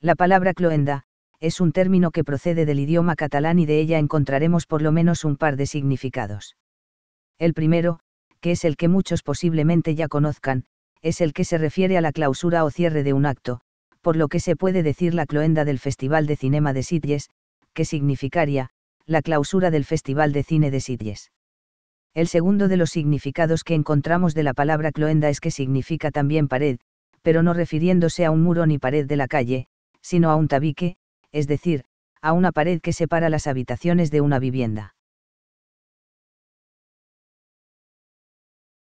La palabra cloenda, es un término que procede del idioma catalán y de ella encontraremos por lo menos un par de significados. El primero, que es el que muchos posiblemente ya conozcan, es el que se refiere a la clausura o cierre de un acto, por lo que se puede decir la cloenda del Festival de Cinema de Sitges, que significaría, la clausura del Festival de Cine de Sitges. El segundo de los significados que encontramos de la palabra cloenda es que significa también pared, pero no refiriéndose a un muro ni pared de la calle, sino a un tabique, es decir, a una pared que separa las habitaciones de una vivienda.